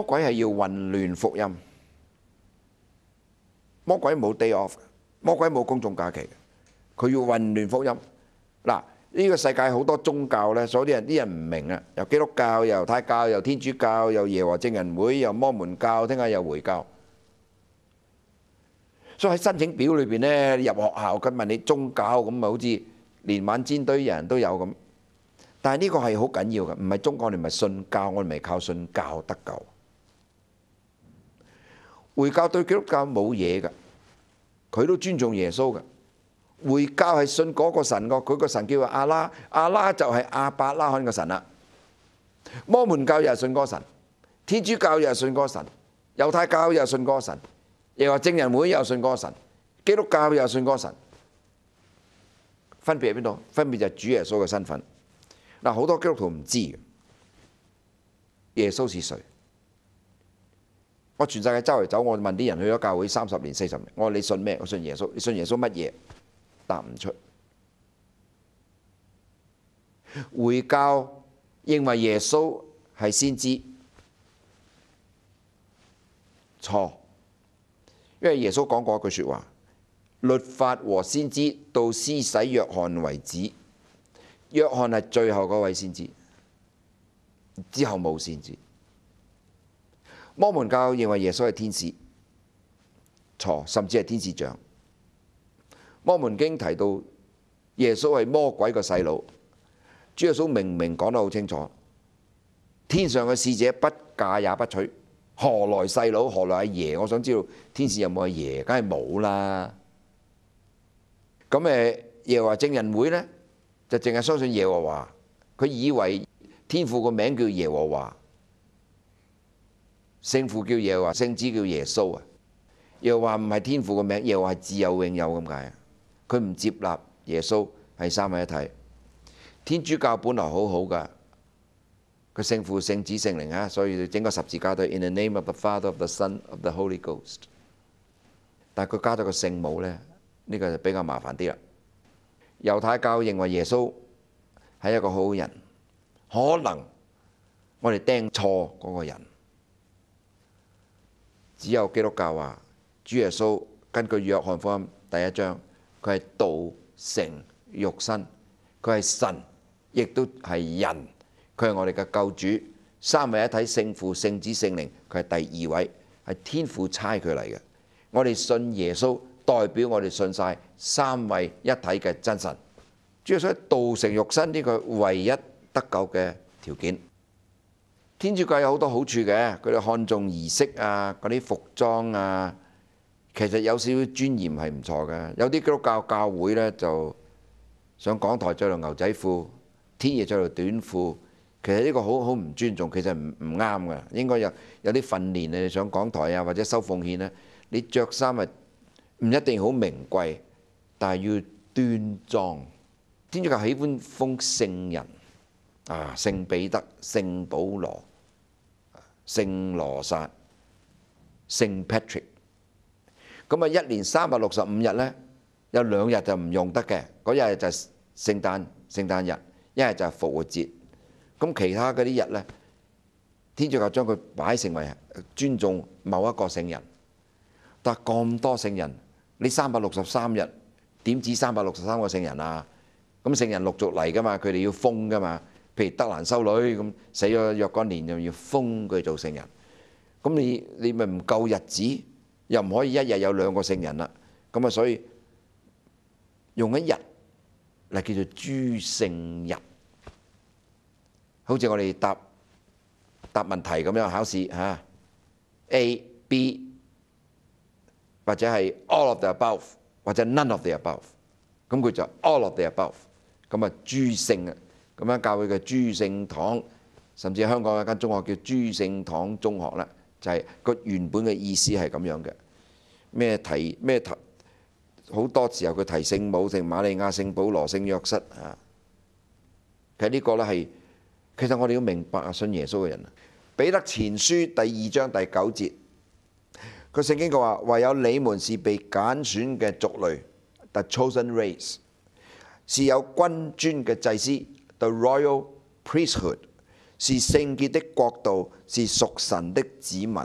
魔鬼系要混亂福音，魔鬼冇 day off，魔鬼冇公眾假期，佢要混亂福音。嗱，呢個世界好多宗教咧，所以啲人啲人唔明啊，又基督教、又太教、又天主教、又耶和聖人會、又摩門教，聽下又回教。所以喺申請表裏邊咧，入學校佢問你宗教咁啊，好似連晚煎堆人都有咁。但係呢個係好緊要嘅，唔係宗教，你咪信教，我哋咪靠信教得救。回教对基督教冇嘢噶，佢都尊重耶稣噶。回教系信嗰个神噶，佢个神叫阿拉，阿拉就系阿伯拉罕个神啦。摩门教又系信个神，天主教又系信个神，犹太教又係信个神，又话证人会又信个神，基督教又信个神。分别喺边度？分别就系主耶稣嘅身份。嗱，好多基督徒唔知耶稣是谁。我全世界周圍走，我問啲人去咗教會三十年、四十年，我話你信咩？我信耶穌，你信耶穌乜嘢？答唔出。回教認為耶穌係先知，錯，因為耶穌講過一句説話：律法和先知到施洗約翰為止，約翰係最後嗰位先知，之後冇先知。摩门教认为耶稣系天使，错甚至系天使像。摩门经提到耶稣系魔鬼個细佬，耶稣明明讲得好清楚，天上嘅使者不嫁也不娶，何来细佬，何来阿爷？我想知道天使有冇阿爷，梗系冇啦。咁诶，和话证人会咧，就净系相信耶和华，佢以为天父个名叫耶和华。聖父叫耶華，聖子叫耶穌啊，又話唔係天父個名，又話係自由永有咁解啊。佢唔接納耶穌係三位一體。天主教本來好好噶，佢聖父、聖子、聖靈啊，所以整個十字架都 in the name of the Father of the Son of the Holy Ghost。但佢加咗個聖母咧，呢個就比較麻煩啲啦。猶太教認為耶穌係一個好人，可能我哋钉錯嗰個人。只有基督教話，主耶穌根據約翰福音第一章，佢係道成肉身，佢係神，亦都係人，佢係我哋嘅救主，三位一體，聖父、聖子、聖靈，佢係第二位，係天父差佢嚟嘅。我哋信耶穌，代表我哋信曬三位一體嘅真神。主耶穌道成肉身呢個唯一得救嘅條件。天主教有好多好處嘅，佢哋看重儀式啊，嗰啲服裝啊，其實有少少尊嚴係唔錯嘅。有啲基督教教會咧，就想講台著條牛仔褲，天夜著條短褲，其實呢個好好唔尊重，其實唔唔啱嘅。應該有有啲訓練啊，上講台啊，或者收奉獻啊，你著衫啊唔一定好名貴，但係要端莊。天主教喜歡封聖人啊，聖彼得、聖保羅。聖羅撒、聖 Patrick，咁啊，一年三百六十五日咧，有兩日就唔用得嘅，嗰日就聖誕聖誕日，一係就復活節，咁其他嗰啲日咧，天主教將佢擺成為尊重某一個聖人，但咁多聖人，你三百六十三日點止三百六十三個聖人啊？咁聖人陸續嚟噶嘛，佢哋要封噶嘛。譬如德蘭修女咁死咗若干年，又要封佢做聖人，咁你你咪唔夠日子，又唔可以一日有兩個聖人啦，咁啊所以用一日嚟叫做諸聖日，好似我哋答答問題咁樣考試嚇，A、B 或者係 all of the above 或者 none of the above，咁佢就 all of the above，咁啊諸聖啊。咁樣教會嘅朱聖堂，甚至香港有間中學叫朱聖堂中學啦，就係個原本嘅意思係咁樣嘅咩提咩提好多時候佢提聖母聖瑪利亞聖保羅聖約瑟啊，實呢個咧係其實我哋要明白啊，信耶穌嘅人啊，彼得前書第二章第九節，佢聖經講話唯有你們是被揀選嘅族類，the chosen race，是有君尊嘅祭司。The royal priesthood 是圣洁的国度，是属神的子民。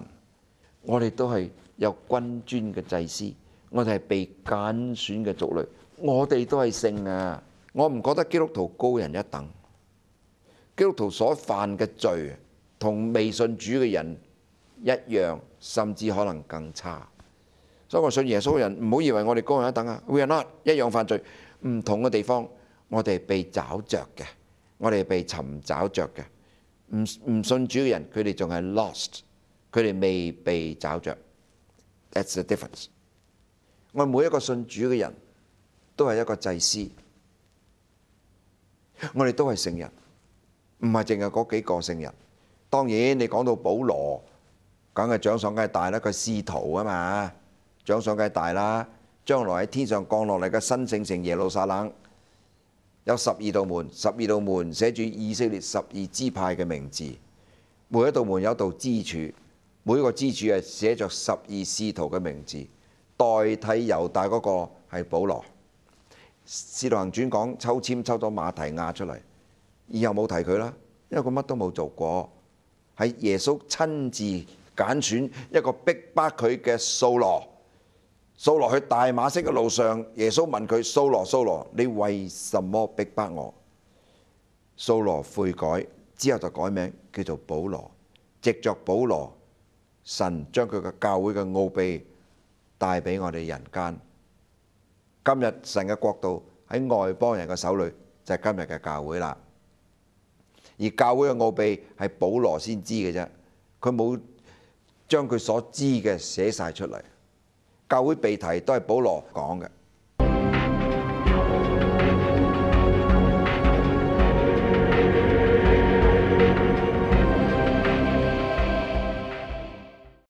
我哋都系有君尊嘅祭司，我哋系被拣选嘅族类。我哋都系聖啊！我唔觉得基督徒高人一等。基督徒所犯嘅罪同未信主嘅人一样，甚至可能更差。所以我信耶稣嘅人唔好以为我哋高人一等啊。We are not 一样犯罪，唔同嘅地方，我哋被找着嘅。我哋被尋找着嘅，唔唔信主嘅人，佢哋仲係 lost，佢哋未被找着。That's the difference。我每一個信主嘅人都係一個祭司，我哋都係聖人，唔係淨係嗰幾個聖人。當然你講到保羅，梗係獎賞梗係大啦，佢師徒啊嘛，獎賞梗係大啦。將來喺天上降落嚟嘅新聖城耶路撒冷。有十二道門，十二道門寫住以色列十二支派嘅名字。每一道門有一道支柱，每個支柱係寫着十二使徒嘅名字。代替猶大嗰個係保羅。使徒行傳講抽籤抽咗馬提亞出嚟，以後冇提佢啦，因為佢乜都冇做過。係耶穌親自揀選一個逼迫佢嘅掃羅。扫罗去大马色嘅路上，耶稣问佢：扫罗，扫罗，你为什么逼迫我？扫罗悔改之后就改名叫做保罗。藉着保罗，神将佢嘅教会嘅奥秘带俾我哋人间。今日神嘅国度喺外邦人嘅手里，就系今日嘅教会啦。而教会嘅奥秘系保罗先知嘅啫，佢冇将佢所知嘅写晒出嚟。教會被提都係保羅講嘅。